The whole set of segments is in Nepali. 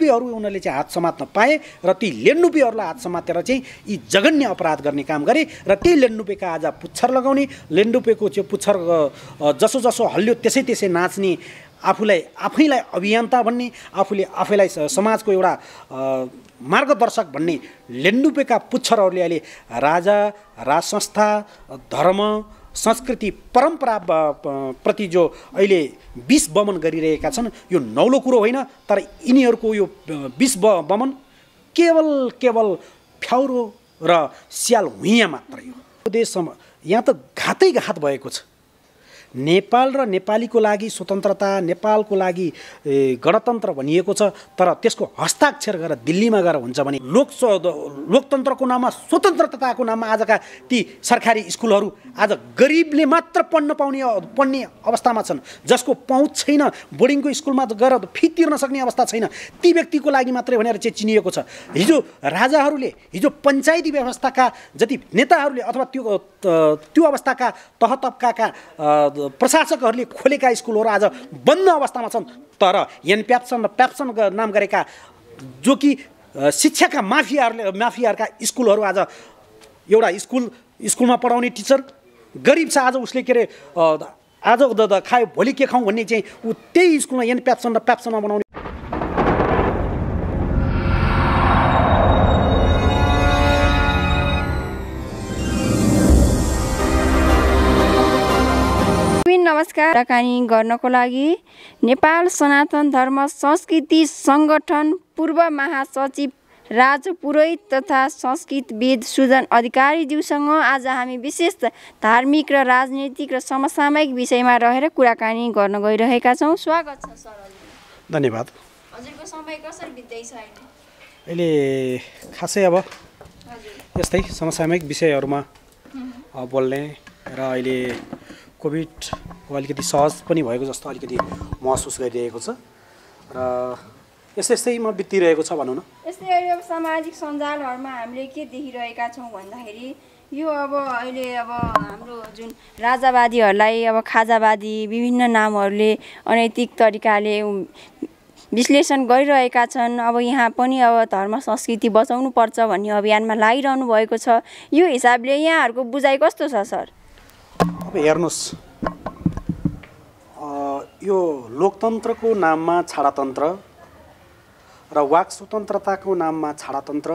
लेनुपीहरू उनीहरूले चाहिँ हात समात्न पाए र ती लेनुपीहरूलाई हात समातेर चाहिँ यी जघन्य अपराध गर्ने काम गरे र त्यही लेन्डुपेका आज पुच्छर लगाउने लेन्डुपेको चाहिँ पुच्छर जसो जसो हल्लियो त्यसै त्यसै नाच्ने आफूलाई आफैलाई अभियन्ता भन्ने आफूले आफैलाई समाजको एउटा मार्गदर्शक भन्ने लेन्डुपेका पुच्छरहरूले अहिले राजा राजसंस्था धर्म संस्कृति परम्परा प्रति जो अहिले विष बमन गरिरहेका छन् यो नौलो कुरो होइन तर यिनीहरूको यो विष बमन केवल केवल फ्याउरो र स्याल हुइया मात्रै हो देशसम्म यहाँ त घातै घात भएको छ नेपाल र नेपालीको लागि स्वतन्त्रता नेपालको लागि गणतन्त्र भनिएको छ तर त्यसको हस्ताक्षर गरेर दिल्लीमा गएर हुन्छ भने लोक लोकतन्त्रको नाममा स्वतन्त्रताको नाममा आजका ती सरकारी स्कुलहरू आज गरिबले मात्र पढ्न पाउने पढ्ने अवस्थामा छन् जसको पहुँच छैन बोर्डिङको स्कुलमा गएर फी तिर्न सक्ने अवस्था छैन ती व्यक्तिको लागि मात्रै भनेर चाहिँ चिनिएको छ हिजो राजाहरूले हिजो पञ्चायती व्यवस्थाका जति नेताहरूले अथवा त्यो त्यो अवस्थाका तहतबका प्रशासकहरूले खोलेका स्कुलहरू आज बन्द अवस्थामा छन् तर एन प्याप्सन र प्याप्सन नाम गरेका जो कि शिक्षाका माफियाहरूले माफियाहरूका स्कुलहरू आज एउटा स्कुल स्कुलमा पढाउने टिचर गरिब छ आज उसले के अरे आज खायो भोलि के खाउँ भन्ने चाहिँ ऊ त्यही स्कुलमा एन प्याप्सन र प्याप्सनमा बनाउने सबै नमस्कार कुराकानी गर्नको लागि नेपाल सनातन धर्म संस्कृति सङ्गठन पूर्व महासचिव राजु पुरोहित तथा संस्कृतविद सुजन अधिकारीज्यूसँग आज हामी विशेष धार्मिक र राजनैतिक र समसामयिक विषयमा रहेर कुराकानी गर्न गइरहेका छौँ स्वागत छ सर धन्यवाद हजुरको समय कसरी बित्दैछ अहिले खासै अब यस्तै समसामयिक विषयहरूमा बोल्ने र अहिले कोभिड अलिकति सहज पनि भएको जस्तो अलिकति महसुस गरिरहेको छ र यस्तै यस्तैमा बितिरहेको छ भनौँ न यस्तै अब सामाजिक सञ्जालहरूमा हामीले के देखिरहेका छौँ भन्दाखेरि यो अब अहिले अब हाम्रो जुन राजावादीहरूलाई अब खाजावादी विभिन्न नामहरूले अनैतिक तरिकाले विश्लेषण गरिरहेका छन् अब यहाँ पनि अब धर्म संस्कृति बचाउनु पर्छ भन्ने अभियानमा लागिरहनु भएको छ यो हिसाबले यहाँहरूको बुझाइ कस्तो छ सर अब हेर्नुहोस् यो लोकतन्त्रको नाममा छाडातन्त्र र वाक स्वतन्त्रताको नाममा छाडातन्त्र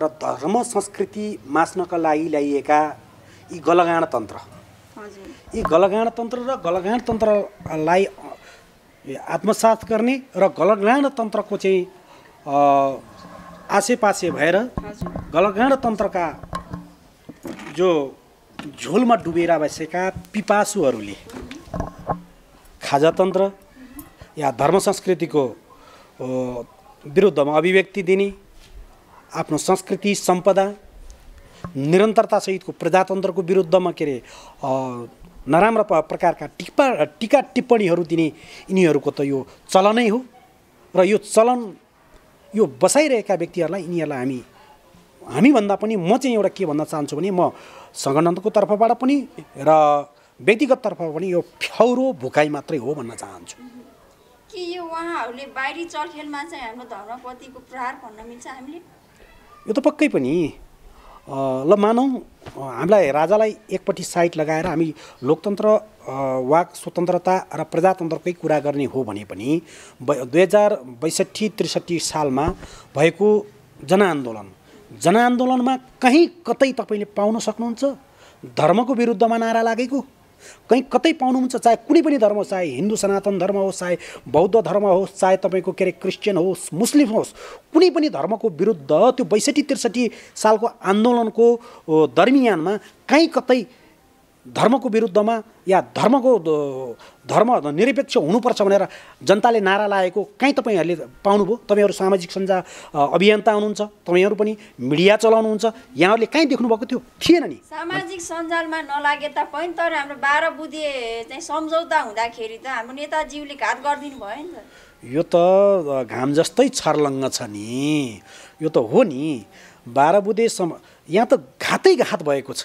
र धर्म संस्कृति मास्नका लागि ल्याइएका यी गलगाणतन्त्र यी गलगाणतन्त्र र गलगाणतन्त्रलाई आत्मसात गर्ने र तन्त्रको चाहिँ आसेपासे भएर गलगाणतन्त्रका जो झोलमा डुबेर बसेका पिपासुहरूले खाजातन्त्र या धर्म संस्कृतिको विरुद्धमा अभिव्यक्ति दिने आफ्नो संस्कृति सम्पदा निरन्तरतासहितको प्रजातन्त्रको विरुद्धमा के अरे नराम्रा प्रकारका टिपा टिका टिप्पणीहरू दिने यिनीहरूको त यो चलनै हो र यो चलन यो बसाइरहेका व्यक्तिहरूलाई यिनीहरूलाई हामी हामीभन्दा पनि म चाहिँ एउटा के भन्न चाहन्छु भने म सङ्गठनको तर्फबाट पनि र व्यक्तिगत तर्फबाट पनि यो फ्याउरो भुकाइ मात्रै हो भन्न चाहन्छु के यो उहाँहरूले बाहिरी चलखेलमा चाहिँ हाम्रो धर्मपतिको प्रहार भन्न मिल्छ हामीले यो त पक्कै पनि ल मानौँ हामीलाई राजालाई एकपट्टि साइड लगाएर हामी लोकतन्त्र वाक स्वतन्त्रता र प्रजातन्त्रकै कुरा गर्ने हो भने पनि दुई हजार बैसठी त्रिसठी सालमा भएको जनआन्दोलन जनआन्दोलनमा कहीँ कतै तपाईँले पाउन सक्नुहुन्छ धर्मको विरुद्धमा नारा लागेको कहीँ कतै पाउनुहुन्छ चाहे कुनै पनि धर्म होस् चाहे हिन्दू सनातन धर्म होस् चाहे बौद्ध धर्म होस् चाहे तपाईँको के अरे क्रिस्चियन होस् मुस्लिम होस् कुनै पनि धर्मको विरुद्ध त्यो बैसठी त्रिसठी सालको आन्दोलनको दरमियानमा कहीँ कतै धर्मको विरुद्धमा या धर्मको धर्म निरपेक्ष हुनुपर्छ भनेर जनताले नारा लागेको कहीँ तपाईँहरूले पाउनुभयो तपाईँहरू सामाजिक सञ्जाल अभियन्ता हुनुहुन्छ तपाईँहरू पनि मिडिया चलाउनुहुन्छ यहाँहरूले कहीँ देख्नुभएको थियो थिएन नि सामाजिक सञ्जालमा नलागे तापनि तर हाम्रो बाह्र बुधे चाहिँ सम्झौता हुँदाखेरि त हाम्रो नेताजीले घात गरिदिनु भयो नि त यो त घाम जस्तै छर्लङ्ग छ नि यो त हो नि बाह्र बुधे सम यहाँ त घातै घात भएको छ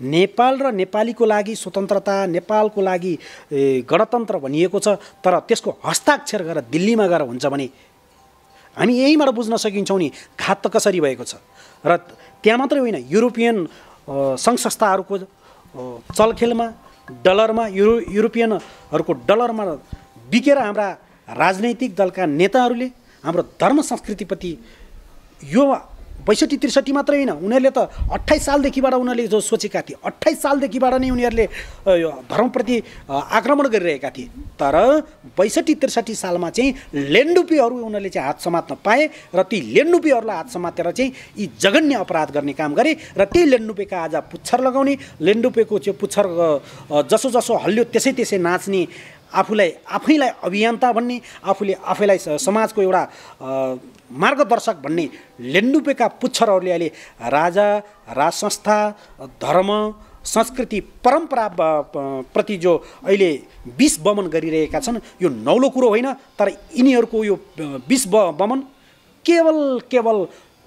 नेपाल र नेपालीको लागि स्वतन्त्रता नेपालको लागि गणतन्त्र भनिएको छ तर त्यसको हस्ताक्षर गरेर दिल्लीमा गएर हुन्छ भने हामी यहीँबाट बुझ्न सकिन्छौँ नि घात त कसरी भएको छ र त्यहाँ मात्रै होइन युरोपियन सङ्घ संस्थाहरूको चलखेलमा डलरमा युरो युरोपियनहरूको डलरमा बिकेर हाम्रा राजनैतिक दलका नेताहरूले हाम्रो धर्म संस्कृतिप्रति यो बैसठी त्रिसठी मात्रै होइन उनीहरूले त अट्ठाइस सालदेखिबाट उनीहरूले जो सोचेका थिए अट्ठाइस सालदेखिबाट नै उनीहरूले यो धर्मप्रति आक्रमण गरिरहेका थिए तर बैसठी त्रिसठी सालमा चाहिँ लेन्डुपीहरू उनीहरूले चाहिँ हात समात्न पाए र ती लेन्डुपीहरूलाई हात समातेर चाहिँ यी जघन्य अपराध गर्ने काम गरे र त्यही लेन्डुपेका आज पुच्छर लगाउने लेन्डुपेको चाहिँ पुच्छर जसो जसो हल्लियो त्यसै त्यसै नाच्ने आफूलाई आफैलाई अभियन्ता भन्ने आफूले आफैलाई समाजको एउटा मार्गदर्शक भन्ने लेन्डुपेका पुच्छरहरूले अहिले राजा राज संस्था धर्म संस्कृति परम्परा प्रति जो अहिले विष बमन गरिरहेका छन् यो नौलो कुरो होइन तर यिनीहरूको यो विष बमन केवल केवल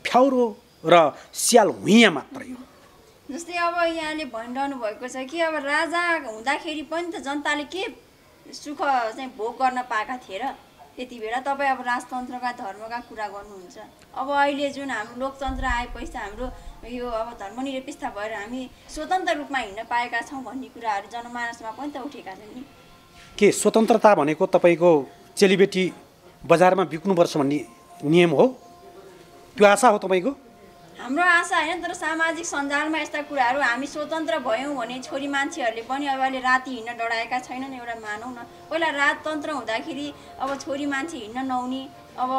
फ्याउरो र स्याल हुइया मात्रै हो जस्तै अब यहाँले भनिरहनु भएको छ कि अब राजा हुँदाखेरि पनि त जनताले के सुख चाहिँ भोग गर्न पाएका थिए र त्यति बेला तपाईँ अब राजतन्त्रका धर्मका कुरा गर्नुहुन्छ अब अहिले जुन हाम्रो लोकतन्त्र आएपछि हाम्रो यो अब धर्मनिरपेक्ष भएर हामी स्वतन्त्र रूपमा हिँड्न पाएका छौँ भन्ने कुराहरू जनमानसमा पनि त उठेका छन् नि के स्वतन्त्रता भनेको तपाईँको चेलीबेटी बजारमा बिक्नुपर्छ भन्ने नियम हो त्यो आशा हो तपाईँको हाम्रो आशा होइन तर सामाजिक सञ्जालमा यस्ता कुराहरू हामी स्वतन्त्र भयौँ भने छोरी मान्छेहरूले पनि अब अहिले राति हिँड्न डराएका छैनन् एउटा मानौँ न पहिला राजतन्त्र हुँदाखेरि अब छोरी मान्छे हिँड्न नहुने अब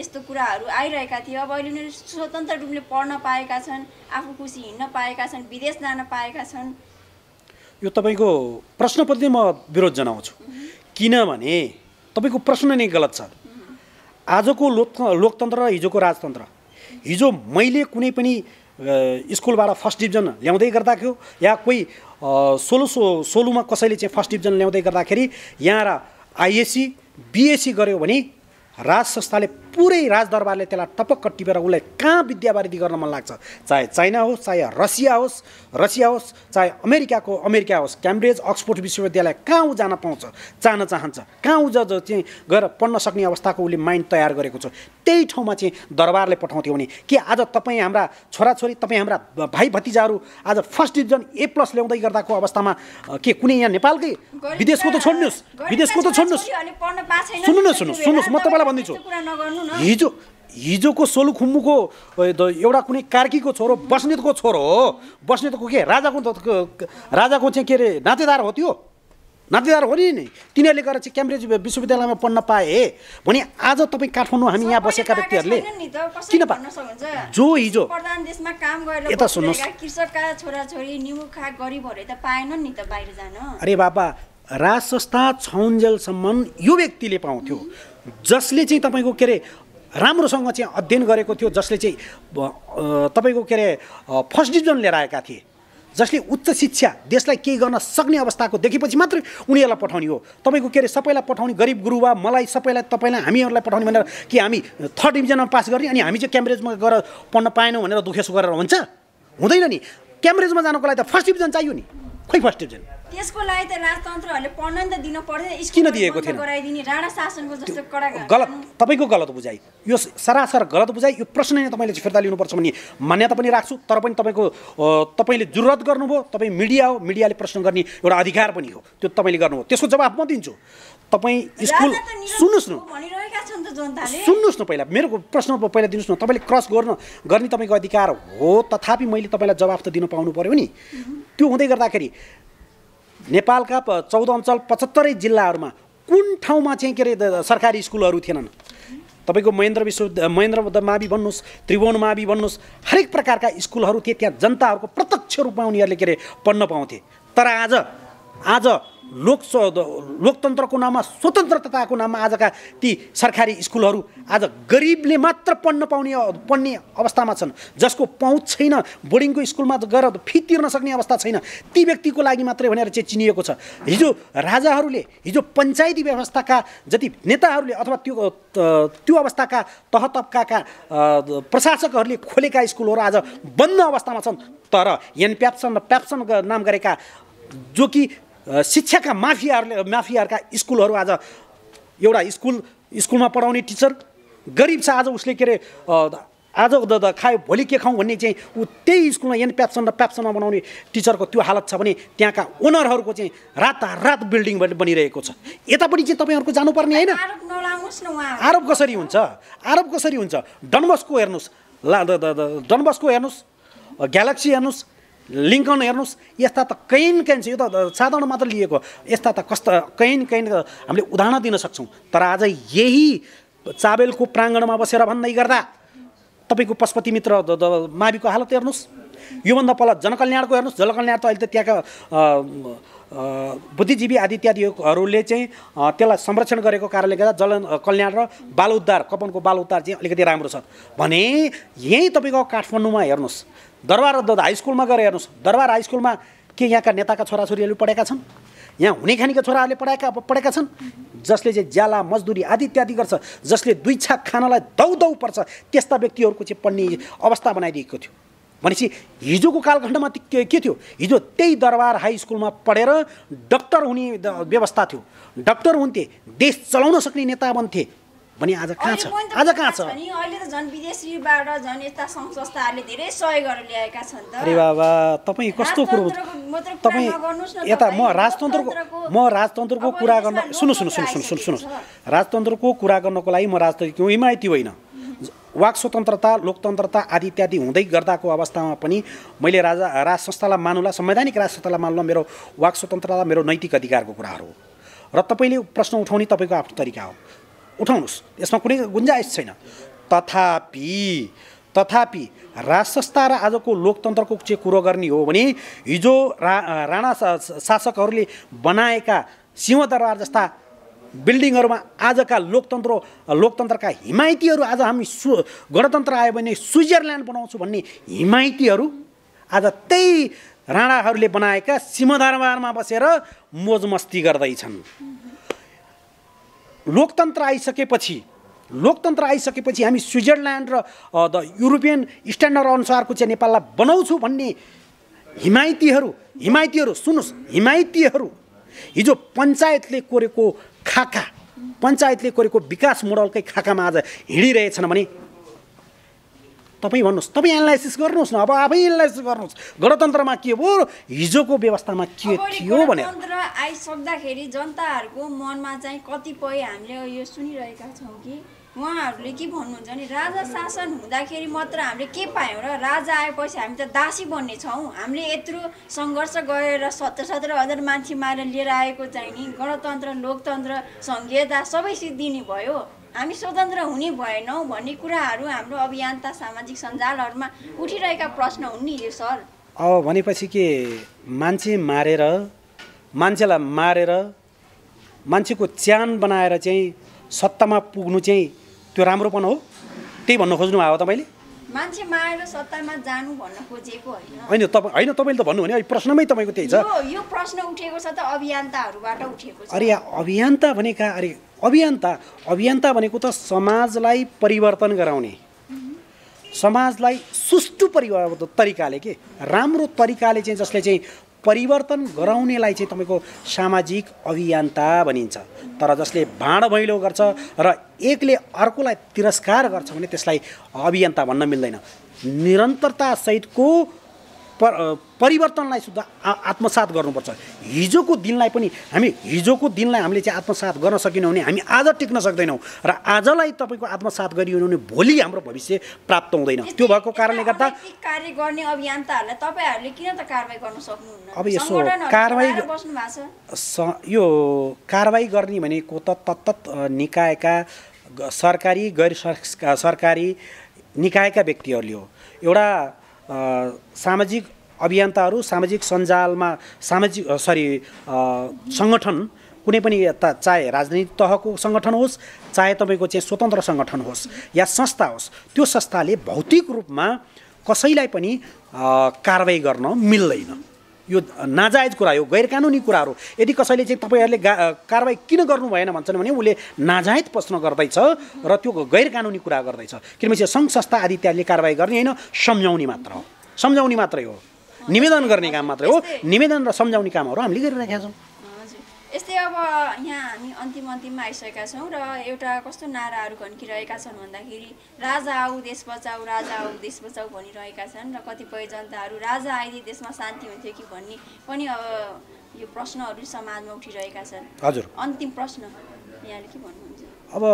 यस्तो कुराहरू आइरहेका थिए अब अहिले उनीहरू स्वतन्त्र रूपले पढ्न पाएका छन् आफू खुसी हिँड्न पाएका छन् विदेश जान पाएका छन् यो तपाईँको प्रश्नप्रति म विरोध जनाउँछु किनभने तपाईँको प्रश्न नै गलत छ आजको लोक लोकतन्त्र र हिजोको राजतन्त्र हिजो मैले कुनै पनि स्कुलबाट फर्स्ट डिभिजन ल्याउँदै गर्दाक्यो, या कोही सोलो सो सोलुमा कसैले चाहिँ फर्स्ट डिभिजन ल्याउँदै गर्दाखेरि यहाँ र आइएससी बिएससी गऱ्यो भने राज संस्थाले पुरै राजदरबारले त्यसलाई टपक्क टिपेर उसलाई कहाँ विद्यावारिधि गर्न मन लाग्छ चाहे चाइना होस् चाहे रसिया होस् रसिया होस् चाहे अमेरिकाको अमेरिका होस् क्याम्ब्रिज अक्सफोर्ड विश्वविद्यालय कहाँ ऊ जान पाउँछ जान चाहन्छ कहाँ ऊ जो चाहिँ गएर पढ्न सक्ने अवस्थाको उसले माइन्ड तयार गरेको छ त्यही ठाउँमा चाहिँ दरबारले पठाउँथ्यो भने के आज तपाईँ हाम्रा छोराछोरी तपाईँ हाम्रा भाइ भतिजाहरू आज फर्स्ट डिभिजन ए प्लस ल्याउँदै गर्दाको अवस्थामा के कुनै यहाँ नेपालकै विदेशको त छोड्नुहोस् विदेशको त छोड्नुहोस् सुन्नु न सुन्नुहोस् सुन्नुहोस् म तपाईँलाई भन्दैछु हिजो हिजोको सोलुखुम्बुको एउटा कुनै कार्कीको छोरो बस्नेतको छोरो हो बस्नेतको के राजाको राजाको चाहिँ के अरे नातेदार हो त्यो नातेदार हो नि तिनीहरूले गएर चाहिँ क्याम्ब्रिज विश्वविद्यालयमा पढ्न पाए भने आज तपाईँ काठमाडौँ हामी यहाँ बसेका व्यक्तिहरूले किन पा जो हिजो यता सुन्नुहोस् अरे बाबा राज संस्था छाउन्जेलसम्म यो व्यक्तिले पाउँथ्यो जसले चाहिँ तपाईँको के अरे राम्रोसँग चाहिँ अध्ययन गरेको थियो जसले चाहिँ तपाईँको के अरे फर्स्ट डिभिजन लिएर आएका थिए जसले उच्च शिक्षा देशलाई केही गर्न सक्ने अवस्थाको देखेपछि मात्र उनीहरूलाई पठाउने हो तपाईँको के अरे सबैलाई पठाउने गरिब गुरुवा मलाई सबैलाई तपाईँलाई हामीहरूलाई पठाउने भनेर कि हामी थर्ड डिभिजनमा पास गर्ने अनि हामी चाहिँ क्याम्ब्रिजमा गएर पढ्न पाएनौँ भनेर दुखेसो गरेर हुन्छ हुँदैन नि क्याम्ब्रिजमा जानको लागि त फर्स्ट डिभिजन चाहियो नि खोइ फर्स्ट डिभिजन त्यसको लागि त राजतन्त्रहरूले पढ्न नि त दिनु पर्थ्यो किन दिएको थिएन राणा शासनको जस्तो कडा गलत तपाईँको गलत बुझाइ यो सरासर गलत बुझाइ यो प्रश्न नै तपाईँले फिर्ता लिनुपर्छ भन्ने मान्यता पनि राख्छु तर पनि तपाईँको तपाईँले जरुरत गर्नुभयो तपाईँ मिडिया हो मिडियाले प्रश्न गर्ने एउटा अधिकार पनि हो त्यो तपाईँले गर्नुभयो त्यसको जवाब म दिन्छु तपाईँ स्कुल सुन्नुहोस् न सुन्नुहोस् न पहिला मेरो प्रश्न पहिला दिनुहोस् न तपाईँले क्रस गर्न गर्ने तपाईँको अधिकार हो तथापि मैले तपाईँलाई जवाफ त दिन पाउनु पऱ्यो नि त्यो हुँदै गर्दाखेरि नेपालका चौध अञ्चल पचहत्तरै जिल्लाहरूमा कुन ठाउँमा चाहिँ के अरे सरकारी स्कुलहरू थिएनन् तपाईँको महेन्द्र विश्व महेन्द्र मावि भन्नुहोस् त्रिभुवन मावि भन्नुहोस् हरेक प्रकारका स्कुलहरू थिए त्यहाँ जनताहरूको प्रत्यक्ष रूपमा उनीहरूले के अरे पढ्न पाउँथे तर आज आज लोक लोकतन्त्रको नाममा स्वतन्त्रताको नाममा आजका ती सरकारी स्कुलहरू आज गरिबले मात्र पढ्न पाउने पढ्ने अवस्थामा छन् जसको पहुँच छैन बोर्डिङको स्कुलमा गएर फी तिर्न सक्ने अवस्था छैन ती व्यक्तिको लागि मात्रै भनेर चाहिँ चिनिएको छ हिजो राजाहरूले हिजो पञ्चायती व्यवस्थाका जति नेताहरूले अथवा त्यो त्यो अवस्थाका तह तबकाका प्रशासकहरूले खोलेका स्कुलहरू आज बन्द अवस्थामा छन् तर एनप्यापसन प्याप्सन र प्याप्सन नाम गरेका जो कि शिक्षाका माफियाहरूले माफियाहरूका स्कुलहरू आज एउटा स्कुल स्कुलमा पढाउने टिचर गरिब छ आज उसले के अरे आज द खायो भोलि के खाउँ भन्ने चाहिँ ऊ त्यही स्कुलमा एन प्याप्सन र प्याप्सनमा बनाउने टिचरको त्यो हालत छ भने त्यहाँका ओनरहरूको चाहिँ रातारात बिल्डिङ बनिरहेको छ यतापट्टि चाहिँ तपाईँहरूको जानुपर्ने होइन आरोप कसरी हुन्छ आरोप कसरी हुन्छ डनबसको हेर्नुहोस् ला डनबसको हेर्नुहोस् ग्यालेक्सी हेर्नुहोस् लिङ्कन हेर्नुहोस् यस्ता त कैन कैन छ यो त साधारण मात्र लिएको यस्ता त कस्तो कैन कैन हामीले उदाहरण दिन सक्छौँ तर आज यही चाबेलको प्राङ्गणमा बसेर भन्दै गर्दा तपाईँको पशुपति मित्र माविको हालत हेर्नुहोस् योभन्दा पहिला जनकल्याणको हेर्नुहोस् जनकल्याण त अहिले त त्यहाँका बुद्धिजीवी आदि इत्यादिहरूले चाहिँ त्यसलाई संरक्षण गरेको कारणले गर्दा जल कल्याण र बाल उद्धार कपनको बाल उद्धार चाहिँ अलिकति राम्रो छ भने यहीँ तपाईँको काठमाडौँमा हेर्नुहोस् दरबार हाई स्कुलमा गएर हेर्नुहोस् दरबार हाई स्कुलमा के यहाँका नेताका छोराछोरीहरू पढेका छन् यहाँ हुने खानेका छोराहरूले पढाएका पढेका छन् जसले चाहिँ ज्याला मजदुरी आदि इत्यादि गर्छ जसले दुई छाक खानालाई दौ दौ पर्छ त्यस्ता व्यक्तिहरूको चाहिँ पढ्ने अवस्था बनाइदिएको थियो भनेपछि हिजोको कालखण्डमा के थियो हिजो त्यही दरबार हाई स्कुलमा पढेर डक्टर हुने व्यवस्था थियो डक्टर हुन्थे देश चलाउन सक्ने नेता बन्थे भने आज कहाँ छ आज कहाँ छ अहिले त झन् विदेशीबाट झन् यस्ता सङ्घ संस्थाहरूले धेरै सहयोगहरू ल्याएका छन् अरे बाबा तपाईँ कस्तो कुरो तपाईँ यता म राजतन्त्रको म राजतन्त्रको कुरा गर्न सुन्नु सुन्नु सुन्नु सुन्नु सुन्नु राजतन्त्रको कुरा गर्नको लागि म राजतन्त्र हिमायती होइन वाक स्वतन्त्रता लोकतन्त्रता आदि इत्यादि हुँदै गर्दाको अवस्थामा पनि मैले राजा राज संस्थालाई मानुला संवैधानिक राज संस्थालाई मान्नु मेरो वाक स्वतन्त्रता मेरो नैतिक अधिकारको कुराहरू र तपाईँले प्रश्न उठाउने तपाईँको आफ्नो तरिका हो उठाउनुहोस् यसमा कुनै गुन्जाइस छैन तथापि तथापि राज संस्था र आजको लोकतन्त्रको चाहिँ कुरो गर्ने हो भने हिजो राणा शासकहरूले बनाएका सिंहदरबार जस्ता बिल्डिङहरूमा आजका लोकतन्त्र लोकतन्त्रका हिमायतीहरू आज हामी सु गणतन्त्र आयो भने स्विजरल्यान्ड बनाउँछु भन्ने हिमायतीहरू आज त्यही राणाहरूले बनाएका सिमदरबारमा बसेर मोज मस्ती गर्दैछन् लोकतन्त्र आइसकेपछि लोकतन्त्र आइसकेपछि हामी स्विजरल्यान्ड र द युरोपियन स्ट्यान्डर्ड अनुसारको चाहिँ नेपाललाई बनाउँछु भन्ने हिमायतीहरू हिमायतीहरू सुन्नुहोस् हिमायतीहरू हिजो पञ्चायतले कोरेको खाका पञ्चायतले कोरेको विकास मोडलकै खाकामा आज हिँडिरहेछन् भने तपाईँ भन्नुहोस् तपाईँ एनालाइसिस गर्नुहोस् न अब आफै एनालाइसिस गर्नुहोस् गणतन्त्रमा के भयो हिजोको व्यवस्थामा के थियो भनेर आइसक्दाखेरि जनताहरूको मनमा चाहिँ कतिपय हामीले यो सुनिरहेका छौँ कि उहाँहरूले के भन्नुहुन्छ भने राजा शासन हुँदाखेरि मात्र हामीले के पायौँ र राजा आएपछि हामी त दासी बन्ने छौँ हामीले यत्रो सङ्घर्ष गरेर सत्र सत्र हजार मान्छे मारेर लिएर आएको चाहिँ नि गणतन्त्र लोकतन्त्र सङ्घीयता सबै सिद्धिने भयो हामी स्वतन्त्र हुने भएनौँ भन्ने कुराहरू हाम्रो अभियन्ता सामाजिक सञ्जालहरूमा उठिरहेका प्रश्न हुन् नि यो सर अब भनेपछि के मान्छे मारेर मान्छेलाई मारेर मान्छेको च्यान बनाएर चाहिँ सत्तामा पुग्नु चाहिँ त्यो राम्रोपन हो त्यही भन्न खोज्नु भएको तपाईँले मान्छे मारेर सत्तामा जानु भन्न खोजेको होइन होइन तपाईँले त भन्नु भने प्रश्नमै तपाईँको त्यही छ यो प्रश्न उठेको छ त अभियन्ताहरूबाट उठेको छ अरे अभियन्ता भनेका अरे अभियन्ता अभियन्ता भनेको त समाजलाई परिवर्तन गराउने समाजलाई सुष्ठु परिवर्तन तरिकाले के राम्रो तरिकाले चाहिँ जसले चाहिँ परिवर्तन गराउनेलाई चाहिँ तपाईँको सामाजिक अभियन्ता भनिन्छ तर जसले भाँड भैलो गर्छ र एकले अर्कोलाई तिरस्कार गर्छ भने त्यसलाई अभियन्ता भन्न मिल्दैन निरन्तरतासहितको पर परिवर्तनलाई सुधा आत्मसात गर्नुपर्छ हिजोको दिनलाई पनि हामी हिजोको दिनलाई हामीले चाहिँ आत्मसात गर्न सकेनौँ भने हामी आज टिक्न सक्दैनौँ र आजलाई तपाईँको आत्मसात गरियो भने भोलि हाम्रो भविष्य प्राप्त हुँदैन त्यो भएको कारणले गर्दा कार्य गर्ने अभियन्ताहरूलाई तपाईँहरूले किन त कारवाही गर्न सक्नुहुन्न अब यसो कारवाही यो कारवाही गर्ने भनेको त तत्त निकायका सरकारी गैर सरकारी निकायका व्यक्तिहरूले हो एउटा सामाजिक अभियन्ताहरू सामाजिक सञ्जालमा सामाजिक सरी सङ्गठन कुनै पनि यता चाहे राजनीतिक तहको सङ्गठन होस् चाहे तपाईँको चाहिँ स्वतन्त्र सङ्गठन होस् या संस्था होस् त्यो संस्थाले भौतिक रूपमा कसैलाई पनि कारवाही गर्न मिल्दैन यो नाजायज कुरा हो गैर कानुनी कुराहरू यदि कसैले चाहिँ तपाईँहरूले गा कारवाही किन गर्नु भएन भन्छन् भने उसले नाजायज प्रश्न गर्दैछ र त्यो गैर कानुनी कुरा गर्दैछ किनभने चाहिँ सङ्घ संस्था आदि त्यहाँले कारवाही गर्ने होइन सम्झाउने मात्र हो सम्झाउने मात्रै हो निवेदन गर्ने काम मात्रै हो निवेदन र सम्झाउने कामहरू हामीले गरिरहेका छौँ यस्तै अब यहाँ हामी अन्तिम अन्तिममा आइसकेका छौँ र एउटा कस्तो नाराहरू घन्किरहेका छन् भन्दाखेरि राजा आऊ देश बचाऊ राजा आऊ देश बचाऊ भनिरहेका छन् र कतिपय जनताहरू राजा आइदिए देशमा शान्ति हुन्थ्यो कि भन्ने पनि अब यो प्रश्नहरू समाजमा उठिरहेका छन् हजुर अन्तिम प्रश्न यहाँले के भन्नुहुन्छ अब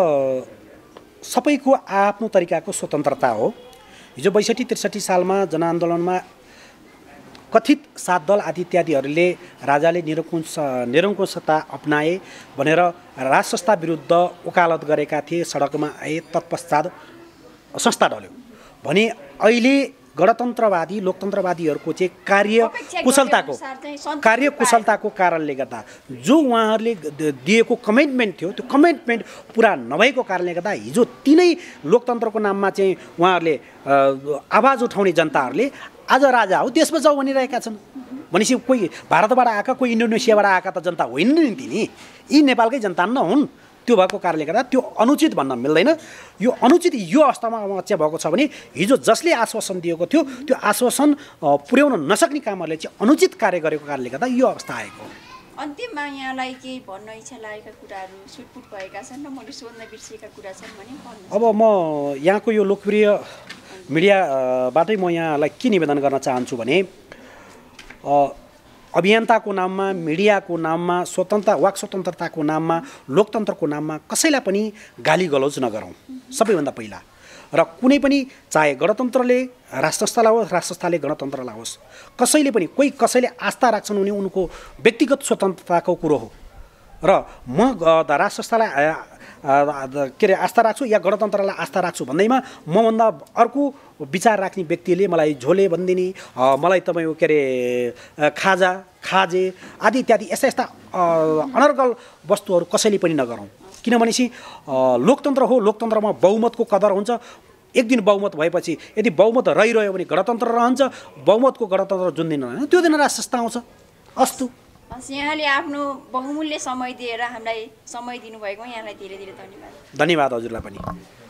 सबैको आफ्नो तरिकाको स्वतन्त्रता हो हिजो बैसठी त्रिसठी सालमा जनआन्दोलनमा कथित सात दल आदि इत्यादिहरूले राजाले निरङ्कुश निरङ्कुशता अप्नाए भनेर राज संस्था विरुद्ध वकालत गरेका थिए सडकमा आए तत्पश्चात संस्था डल्यो भने अहिले गणतन्त्रवादी लोकतन्त्रवादीहरूको चाहिँ कार्य कुशलताको कार्य कुशलताको कारणले गर्दा जो उहाँहरूले दिएको कमिटमेन्ट थियो त्यो कमिटमेन्ट पुरा नभएको कारणले गर्दा हिजो तिनै लोकतन्त्रको नाममा चाहिँ उहाँहरूले आवाज उठाउने जनताहरूले आज राजा हो देशमा जाउ भनिरहेका छन् भनेपछि कोही भारतबाट आएका कोही इन्डोनेसियाबाट आएका त जनता होइन नि तिनी यी नेपालकै जनता नहुन् त्यो भएको कारणले गर्दा त्यो अनुचित भन्न मिल्दैन यो अनुचित यो अवस्थामा चाहिँ भएको छ भने हिजो जसले आश्वासन दिएको थियो त्यो आश्वासन पुर्याउन नसक्ने कामहरूले चाहिँ अनुचित कार्य गरेको कारणले गर्दा यो अवस्था आएको अन्तिममा यहाँलाई केही भन्न इच्छा लागेका कुराहरू सुटपुट भएका छन् र मैले सोध्न बिर्सिएका कुरा छन् भने अब म यहाँको यो लोकप्रिय मिडियाबाटै म यहाँलाई के निवेदन गर्न चाहन्छु भने अभियन्ताको नाममा मिडियाको नाममा स्वतन्त्र वाक स्वतन्त्रताको नाममा लोकतन्त्रको नाममा कसैलाई पनि गाली गलौज नगरौँ सबैभन्दा पहिला र कुनै पनि चाहे गणतन्त्रले राष्ट्रस्थालाई होस् राष्ट्रस्थाले गणतन्त्रलाई होस् कसैले पनि कोही कसैले आस्था राख्छन् भने उनको व्यक्तिगत स्वतन्त्रताको कुरो हो र म राज संस्थालाई के अरे आस्था राख्छु या गणतन्त्रलाई आस्था राख्छु भन्दैमा मभन्दा अर्को विचार राख्ने व्यक्तिले मलाई झोले भनिदिने मलाई तपाईँको के अरे खाजा खाजे आदि इत्यादि यस्ता यस्ता अनर्गल वस्तुहरू कसैले पनि नगरौँ किनभनेपछि लोकतन्त्र हो लोकतन्त्रमा बहुमतको कदर हुन्छ एक दिन बहुमत भएपछि यदि बहुमत रहिरह्यो भने गणतन्त्र रहन्छ बहुमतको गणतन्त्र जुन दिन रहन्छ त्यो दिन राज आउँछ अस्तु यहाँले आफ्नो बहुमूल्य समय दिएर हामीलाई समय दिनुभएको यहाँलाई धेरै धेरै धन्यवाद धन्यवाद हजुरलाई पनि